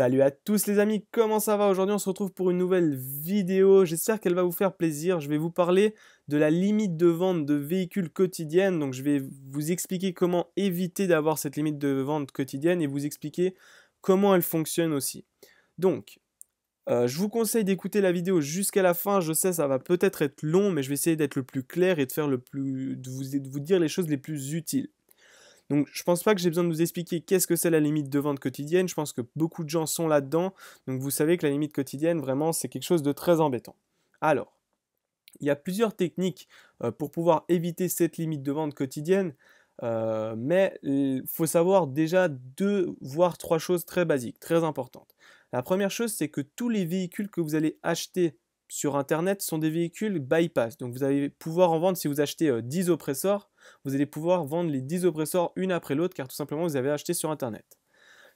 Salut à tous les amis, comment ça va Aujourd'hui on se retrouve pour une nouvelle vidéo, j'espère qu'elle va vous faire plaisir. Je vais vous parler de la limite de vente de véhicules quotidiennes. donc je vais vous expliquer comment éviter d'avoir cette limite de vente quotidienne et vous expliquer comment elle fonctionne aussi. Donc, euh, je vous conseille d'écouter la vidéo jusqu'à la fin, je sais ça va peut-être être long, mais je vais essayer d'être le plus clair et de, faire le plus, de vous, de vous dire les choses les plus utiles. Donc je pense pas que j'ai besoin de vous expliquer qu'est-ce que c'est la limite de vente quotidienne, je pense que beaucoup de gens sont là-dedans, donc vous savez que la limite quotidienne, vraiment, c'est quelque chose de très embêtant. Alors, il y a plusieurs techniques euh, pour pouvoir éviter cette limite de vente quotidienne. Euh, mais il faut savoir déjà deux, voire trois choses très basiques, très importantes. La première chose, c'est que tous les véhicules que vous allez acheter sur Internet sont des véhicules bypass. Donc vous allez pouvoir en vendre si vous achetez 10 euh, oppressors, vous allez pouvoir vendre les 10 oppresseurs une après l'autre car tout simplement vous avez acheté sur internet.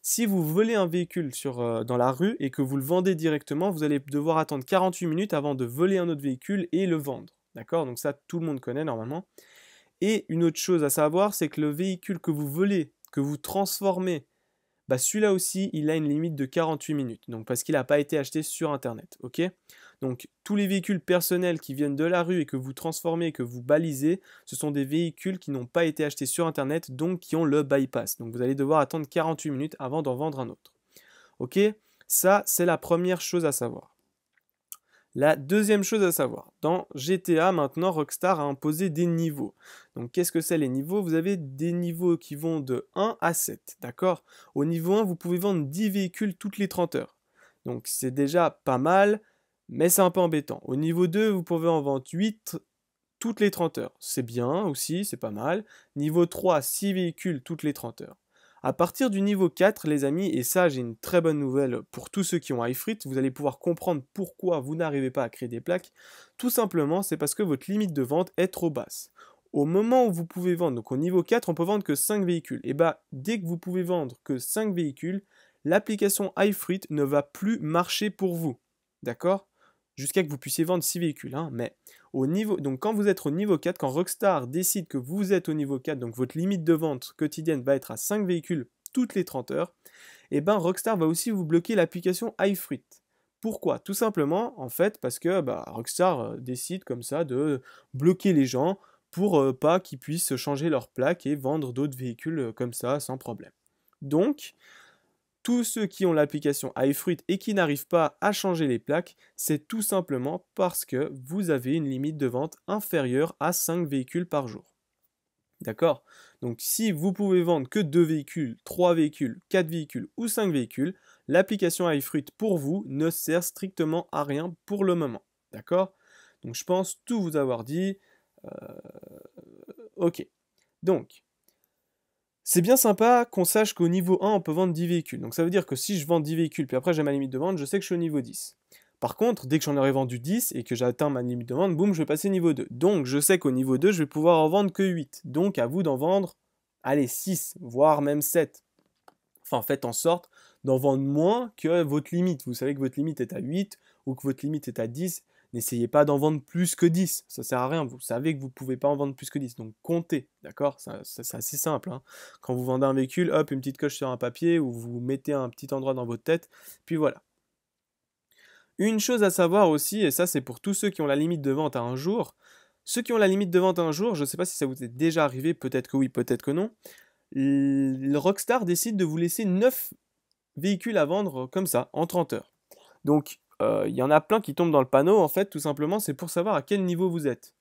Si vous volez un véhicule sur, euh, dans la rue et que vous le vendez directement, vous allez devoir attendre 48 minutes avant de voler un autre véhicule et le vendre. D'accord Donc ça, tout le monde connaît normalement. Et une autre chose à savoir, c'est que le véhicule que vous volez, que vous transformez, bah celui-là aussi, il a une limite de 48 minutes. Donc parce qu'il n'a pas été acheté sur Internet. Ok donc tous les véhicules personnels qui viennent de la rue et que vous transformez, que vous balisez, ce sont des véhicules qui n'ont pas été achetés sur Internet, donc qui ont le bypass. Donc vous allez devoir attendre 48 minutes avant d'en vendre un autre. Ok Ça, c'est la première chose à savoir. La deuxième chose à savoir, dans GTA maintenant, Rockstar a imposé des niveaux. Donc qu'est-ce que c'est les niveaux Vous avez des niveaux qui vont de 1 à 7, d'accord Au niveau 1, vous pouvez vendre 10 véhicules toutes les 30 heures. Donc c'est déjà pas mal, mais c'est un peu embêtant. Au niveau 2, vous pouvez en vendre 8 toutes les 30 heures. C'est bien aussi, c'est pas mal. Niveau 3, 6 véhicules toutes les 30 heures. À partir du niveau 4, les amis, et ça j'ai une très bonne nouvelle pour tous ceux qui ont iFrit, vous allez pouvoir comprendre pourquoi vous n'arrivez pas à créer des plaques. Tout simplement, c'est parce que votre limite de vente est trop basse. Au moment où vous pouvez vendre, donc au niveau 4, on peut vendre que 5 véhicules. Et eh bah, ben, dès que vous pouvez vendre que 5 véhicules, l'application iFrit ne va plus marcher pour vous. D'accord jusqu'à que vous puissiez vendre 6 véhicules. Hein, mais au niveau, donc quand vous êtes au niveau 4, quand Rockstar décide que vous êtes au niveau 4, donc votre limite de vente quotidienne va être à 5 véhicules toutes les 30 heures, et eh ben Rockstar va aussi vous bloquer l'application iFruit. Pourquoi Tout simplement, en fait, parce que bah, Rockstar euh, décide comme ça de bloquer les gens pour euh, pas qu'ils puissent changer leur plaque et vendre d'autres véhicules euh, comme ça sans problème. Donc, tous ceux qui ont l'application iFruit et qui n'arrivent pas à changer les plaques, c'est tout simplement parce que vous avez une limite de vente inférieure à 5 véhicules par jour. D'accord Donc si vous pouvez vendre que 2 véhicules, 3 véhicules, 4 véhicules ou 5 véhicules, l'application iFruit pour vous ne sert strictement à rien pour le moment. D'accord Donc je pense tout vous avoir dit. Euh, ok. Donc, c'est bien sympa qu'on sache qu'au niveau 1, on peut vendre 10 véhicules. Donc ça veut dire que si je vends 10 véhicules, puis après j'ai ma limite de vente, je sais que je suis au niveau 10. Par contre, dès que j'en aurai vendu 10 et que j'atteins ma limite de vente, boum, je vais passer au niveau 2. Donc je sais qu'au niveau 2, je vais pouvoir en vendre que 8. Donc à vous d'en vendre, allez, 6, voire même 7. Enfin, faites en sorte d'en vendre moins que votre limite. Vous savez que votre limite est à 8 ou que votre limite est à 10 N'essayez pas d'en vendre plus que 10, ça sert à rien, vous savez que vous ne pouvez pas en vendre plus que 10, donc comptez, d'accord C'est assez simple. Hein. Quand vous vendez un véhicule, hop, une petite coche sur un papier ou vous mettez un petit endroit dans votre tête, puis voilà. Une chose à savoir aussi, et ça c'est pour tous ceux qui ont la limite de vente à un jour, ceux qui ont la limite de vente à un jour, je ne sais pas si ça vous est déjà arrivé, peut-être que oui, peut-être que non, le Rockstar décide de vous laisser 9 véhicules à vendre euh, comme ça, en 30 heures. Donc euh, il y en a plein qui tombent dans le panneau, en fait, tout simplement, c'est pour savoir à quel niveau vous êtes.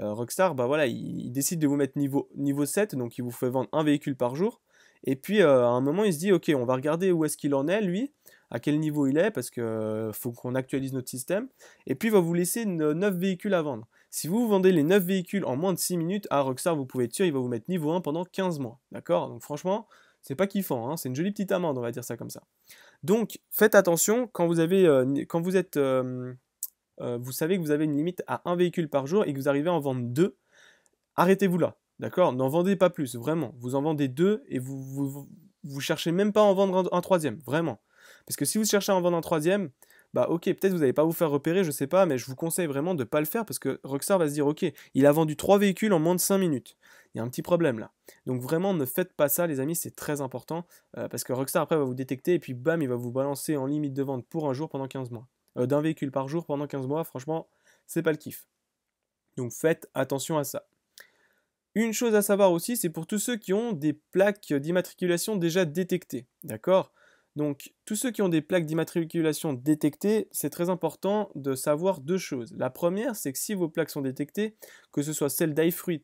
Euh, Rockstar, bah voilà, il, décide de vous mettre niveau, niveau 7, donc il vous fait vendre un véhicule par jour. Et puis euh, à un moment, il se dit, ok, on va regarder où est-ce qu'il en est, lui, à quel niveau il est, parce que faut qu'on actualise notre système. Et puis il va vous laisser 9 véhicules à vendre. Si vous vendez les 9 véhicules en moins de 6 minutes, à ah, Rockstar, vous pouvez être sûr, il va vous mettre niveau 1 pendant 15 mois. D'accord Donc franchement, c'est pas kiffant, hein, c'est une jolie petite amende, on va dire ça comme ça. Donc faites attention quand vous avez, euh, quand vous êtes, euh, euh, vous savez que vous avez une limite à un véhicule par jour et que vous arrivez à en vendre deux, arrêtez-vous là, d'accord N'en vendez pas plus, vraiment. Vous en vendez deux et vous, vous, cherchez même pas à en vendre un troisième, vraiment. Parce que si vous cherchez à en vendre un troisième, bah ok, peut-être vous n'allez pas vous faire repérer, je sais pas, mais je vous conseille vraiment de ne pas le faire parce que Rockstar va se dire ok, il a vendu 3 véhicules en moins de 5 minutes. Il y a un petit problème là. Donc vraiment ne faites pas ça les amis, c'est très important euh, parce que Rockstar après va vous détecter et puis bam, il va vous balancer en limite de vente pour un jour pendant 15 mois. Euh, d'un véhicule par jour pendant 15 mois, franchement, c'est pas le kiff. Donc faites attention à ça. Une chose à savoir aussi, c'est pour tous ceux qui ont des plaques d'immatriculation déjà détectées. D'accord donc, tous ceux qui ont des plaques d'immatriculation détectées, c'est très important de savoir deux choses. La première, c'est que si vos plaques sont détectées, que ce soit celle d'iFruit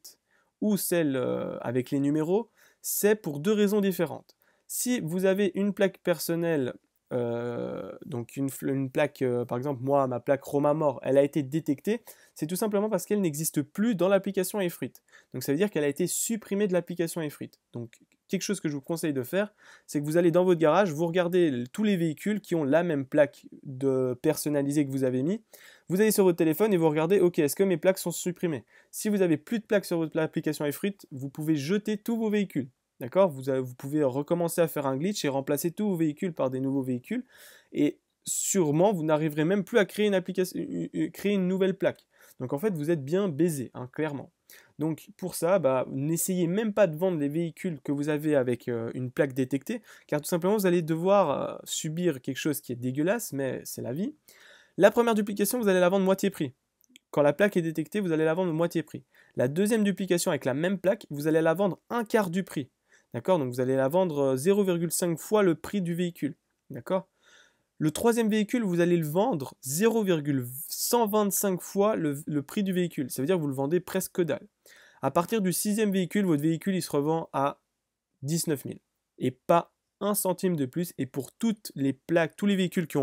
ou celle euh, avec les numéros, c'est pour deux raisons différentes. Si vous avez une plaque personnelle, euh, donc une, plaque, euh, par exemple, moi, ma plaque Roma Mort, elle a été détectée, c'est tout simplement parce qu'elle n'existe plus dans l'application iFruit. Donc ça veut dire qu'elle a été supprimée de l'application iFruit. Donc quelque chose que je vous conseille de faire, c'est que vous allez dans votre garage, vous regardez tous les véhicules qui ont la même plaque de personnalisée que vous avez mis. Vous allez sur votre téléphone et vous regardez, ok, est-ce que mes plaques sont supprimées Si vous n'avez plus de plaques sur votre application iFruit, vous pouvez jeter tous vos véhicules. D'accord vous, pouvez recommencer à faire un glitch et remplacer tous vos véhicules par des nouveaux véhicules. Et sûrement, vous n'arriverez même plus à créer une, nouvelle plaque. Donc en fait, vous êtes bien baisé, hein, clairement. Donc pour ça, bah, n'essayez même pas de vendre les véhicules que vous avez avec euh, une plaque détectée, car tout simplement vous allez devoir euh, subir quelque chose qui est dégueulasse, mais c'est la vie. La première duplication, vous allez la vendre moitié prix. Quand la plaque est détectée, vous allez la vendre moitié prix. La deuxième duplication avec la même plaque, vous allez la vendre un quart du prix. D'accord Donc vous allez la vendre 0,5 euh, fois le prix du véhicule. D'accord le troisième véhicule, vous allez le vendre 0,125 fois le, prix du véhicule. Ça veut dire que vous le vendez presque dalle. À partir du sixième véhicule, votre véhicule, il se revend à 19 000. Et pas un centime de plus. Et pour toutes les plaques, tous les véhicules qui,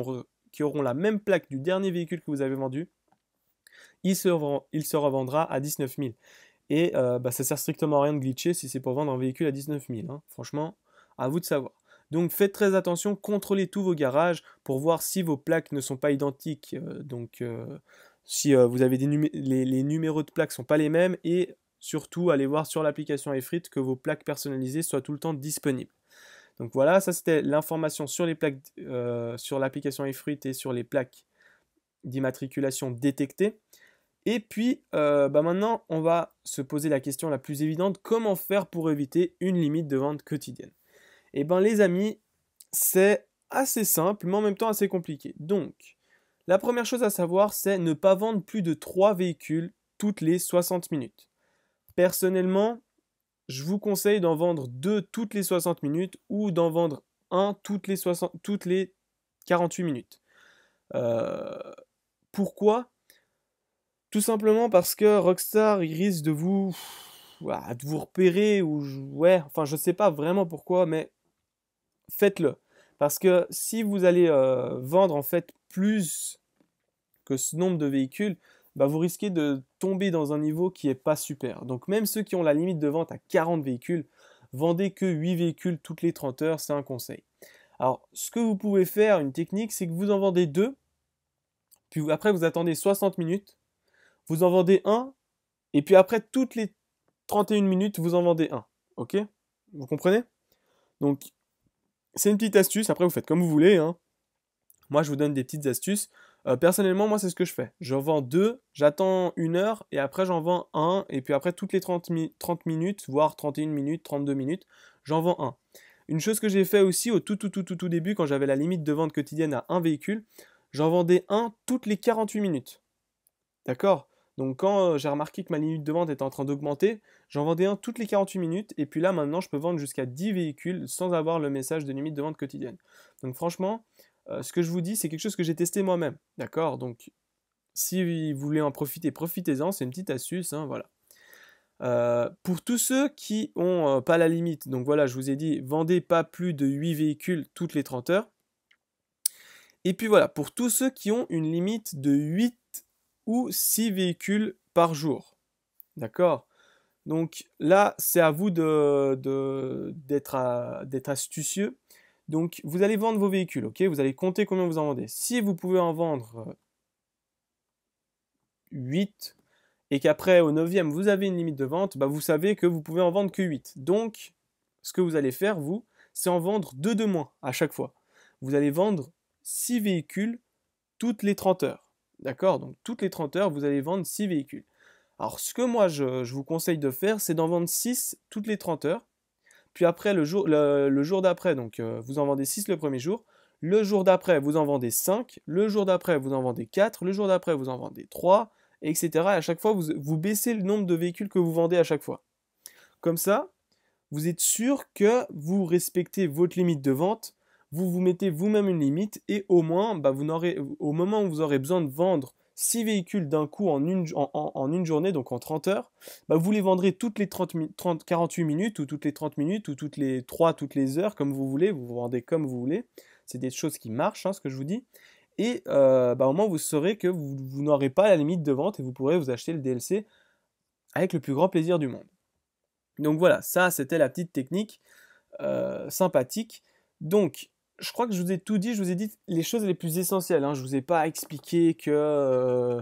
auront la même plaque du dernier véhicule que vous avez vendu, il se, revendra à 19 000. Et ça euh, bah, ne ça sert strictement à rien de glitcher si c'est pour vendre un véhicule à 19 000. Hein. Franchement, à vous de savoir. Donc faites très attention, contrôlez tous vos garages pour voir si vos plaques ne sont pas identiques. Euh, donc euh, si euh, vous avez les, numéros de plaques sont pas les mêmes et surtout allez voir sur l'application iFrit que vos plaques personnalisées soient tout le temps disponibles. Donc voilà, ça c'était l'information sur les plaques sur l'application iFrit et sur les plaques d'immatriculation détectées. Et puis, bah, maintenant, on va se poser la question la plus évidente, comment faire pour éviter une limite de vente quotidienne eh bien les amis, c'est assez simple, mais en même temps assez compliqué. Donc, la première chose à savoir, c'est ne pas vendre plus de 3 véhicules toutes les 60 minutes. Personnellement, je vous conseille d'en vendre 2 toutes les 60 minutes ou d'en vendre un toutes les, toutes les 48 minutes. Euh, pourquoi Tout simplement parce que Rockstar il risque de vous, ah, de vous repérer ou ouais, enfin je sais pas vraiment pourquoi, mais faites-le. Parce que si vous allez euh, vendre en fait plus que ce nombre de véhicules, bah, vous risquez de tomber dans un niveau qui n'est pas super. Donc même ceux qui ont la limite de vente à 40 véhicules, vendez que 8 véhicules toutes les 30 heures, c'est un conseil. Alors ce que vous pouvez faire, une technique, c'est que vous en vendez deux, puis après vous attendez 60 minutes, vous en vendez un, et puis après toutes les 31 minutes, vous en vendez un. Ok Vous comprenez Donc c'est une petite astuce, après vous faites comme vous voulez. Hein. Moi, je vous donne des petites astuces. Euh, personnellement, moi, c'est ce que je fais. J'en vends deux, j'attends une heure, et après, j'en vends un, et puis après, toutes les 30, 30 minutes, voire 31 minutes, 32 minutes, j'en vends un. Une chose que j'ai fait aussi au tout, tout, tout, tout, tout début, quand j'avais la limite de vente quotidienne à un véhicule, j'en vendais un toutes les 48 minutes. D'accord donc quand euh, j'ai remarqué que ma limite de vente était en train d'augmenter, j'en vendais un toutes les 48 minutes et puis là maintenant je peux vendre jusqu'à 10 véhicules sans avoir le message de limite de vente quotidienne. Donc franchement, euh, ce que je vous dis, c'est quelque chose que j'ai testé moi-même. D'accord Donc si vous voulez en profiter, profitez-en, c'est une petite astuce, hein, voilà. Euh, pour tous ceux qui n'ont pas la limite, donc voilà, je vous ai dit, vendez pas plus de 8 véhicules toutes les 30 heures. Et puis voilà, pour tous ceux qui ont une limite de 8 ou 6 véhicules par jour. D'accord Donc là, c'est à vous d'être euh, de, astucieux. Donc vous allez vendre vos véhicules, ok Vous allez compter combien vous en vendez. Si vous pouvez en vendre 8 euh, et qu'après au 9e vous avez une limite de vente, bah, vous savez que vous pouvez en vendre que 8. Donc ce que vous allez faire, vous, c'est en vendre 2 de moins à chaque fois. Vous allez vendre 6 véhicules toutes les 30 heures. D'accord Donc toutes les 30 heures, vous allez vendre 6 véhicules. Alors ce que moi je, vous conseille de faire, c'est d'en vendre 6 toutes les 30 heures. Puis après, le jour, d'après, donc euh, vous en vendez 6 le premier jour. Le jour d'après, vous en vendez 5. Le jour d'après, vous en vendez 4. Le jour d'après, vous en vendez 3, etc. Et à chaque fois, vous baissez le nombre de véhicules que vous vendez à chaque fois. Comme ça, vous êtes sûr que vous respectez votre limite de vente vous vous mettez vous-même une limite et au moins, bah, vous n'aurez, au moment où vous aurez besoin de vendre six véhicules d'un coup en une, en, en, une, journée, donc en 30 heures, bah, vous les vendrez toutes les 30, 30, 48 minutes ou toutes les 30 minutes ou toutes les 3, toutes les heures, comme vous voulez, vous vous vendez comme vous voulez. C'est des choses qui marchent, hein, ce que je vous dis. Et euh, bah, au moins, vous saurez que vous, n'aurez pas la limite de vente et vous pourrez vous acheter le DLC avec le plus grand plaisir du monde. Donc voilà, ça c'était la petite technique euh, sympathique. Donc je crois que je vous ai tout dit. Je vous ai dit les choses les plus essentielles. Je hein. Je vous ai pas expliqué que euh,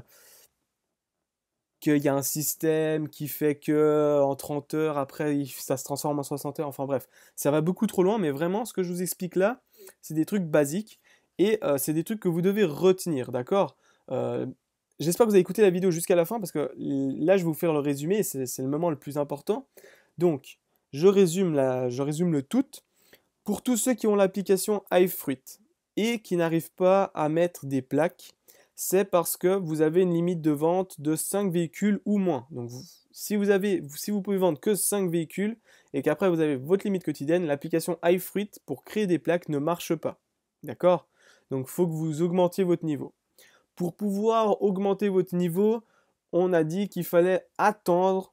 qu'il y a un système qui fait que euh, en 30 heures après ça se transforme en 60 heures. Enfin bref, ça va beaucoup trop loin. Mais vraiment, ce que je vous explique là, c'est des trucs basiques et euh, c'est des trucs que vous devez retenir, d'accord J'espère que vous avez écouté la vidéo jusqu'à la fin parce que là, je vais vous faire le résumé. C'est le moment le plus important. Donc, je résume, la, je résume le tout. Pour tous ceux qui ont l'application iFruit et qui n'arrivent pas à mettre des plaques, c'est parce que vous avez une limite de vente de 5 véhicules ou moins. Donc si, vous avez, si vous pouvez vendre que 5 véhicules et qu'après vous avez votre limite quotidienne, l'application iFruit pour créer des plaques ne marche pas. D'accord Donc il faut que vous augmentiez votre niveau. Pour pouvoir augmenter votre niveau, on a dit qu'il fallait attendre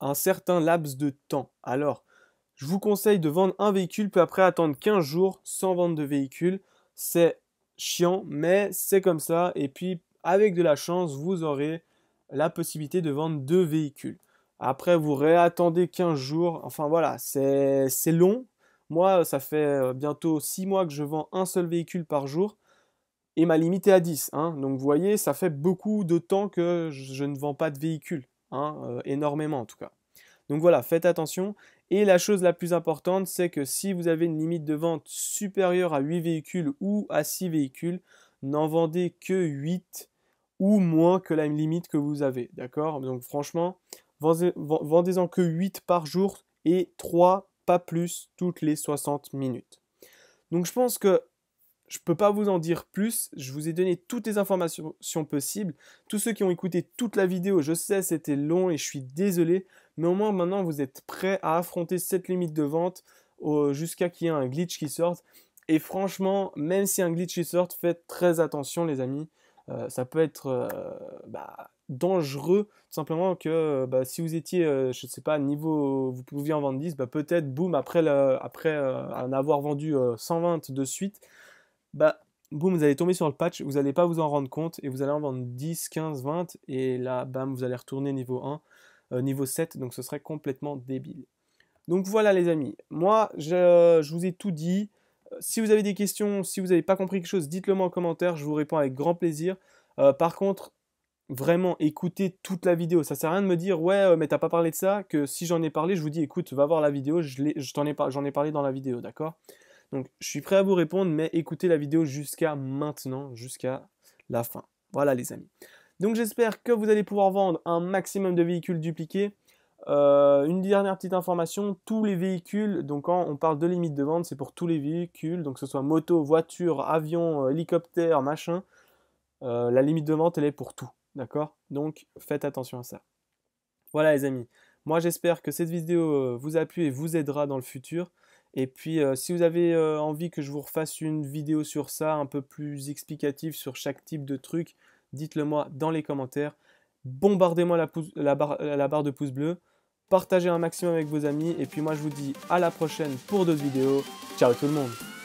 un certain laps de temps. Alors, je vous conseille de vendre un véhicule, puis après attendre 15 jours sans vendre de véhicule. C'est chiant, mais c'est comme ça. Et puis, avec de la chance, vous aurez la possibilité de vendre deux véhicules. Après, vous réattendez 15 jours. Enfin voilà, c'est long. Moi, ça fait euh, bientôt 6 mois que je vends un seul véhicule par jour et ma limite est à 10. Hein. Donc vous voyez, ça fait beaucoup de temps que je ne vends pas de véhicule. Hein, euh, énormément en tout cas. Donc voilà, faites attention. Et la chose la plus importante, c'est que si vous avez une limite de vente supérieure à 8 véhicules ou à 6 véhicules, n'en vendez que 8 ou moins que la limite que vous avez. D'accord Donc franchement, vendez-en que 8 par jour et 3 pas plus toutes les 60 minutes. Donc je pense que je ne peux pas vous en dire plus. Je vous ai donné toutes les informations possibles. Tous ceux qui ont écouté toute la vidéo, je sais, c'était long et je suis désolé. Mais au moins maintenant, vous êtes prêts à affronter cette limite de vente jusqu'à qu'il y ait un glitch qui sorte. Et franchement, même si un glitch qui sorte, faites très attention les amis. Euh, ça peut être euh, bah, dangereux, simplement que bah, si vous étiez, euh, je ne sais pas, niveau, vous pouviez en vendre 10, bah, peut-être, boum, après, après en avoir vendu 120 de suite, bah, boum, vous allez tomber sur le patch, vous n'allez pas vous en rendre compte et vous allez en vendre 10, 15, 20 et là, bam, vous allez retourner niveau 1, euh, niveau 7, donc ce serait complètement débile. Donc voilà les amis, moi je, vous ai tout dit. Euh, si vous avez des questions, si vous n'avez pas compris quelque chose, dites-le moi en commentaire, je vous réponds avec grand plaisir. Euh, par contre, vraiment écoutez toute la vidéo. Ça sert à rien de me dire ouais mais t'as pas parlé de ça que si j'en ai parlé je vous dis écoute va voir la vidéo J'en ai parlé dans la vidéo d'accord donc je suis prêt à vous répondre, mais écoutez la vidéo jusqu'à maintenant, jusqu'à la fin. Voilà les amis. Donc j'espère que vous allez pouvoir vendre un maximum de véhicules dupliqués. Euh, une dernière petite information, tous les véhicules, donc quand on parle de limite de vente, c'est pour tous les véhicules, donc que ce soit moto, voiture, avion, euh, hélicoptère, machin, euh, la limite de vente, elle est pour tout, d'accord Donc faites attention à ça. Voilà les amis, moi j'espère que cette vidéo vous a plu et vous aidera dans le futur. Et puis, euh, si vous avez euh, envie que je vous refasse une vidéo sur ça, un peu plus explicative sur chaque type de truc, dites-le moi dans les commentaires. Bombardez-moi euh, la, barre de pouce bleu, partagez un maximum avec vos amis, et puis moi je vous dis à la prochaine pour d'autres vidéos. Ciao tout le monde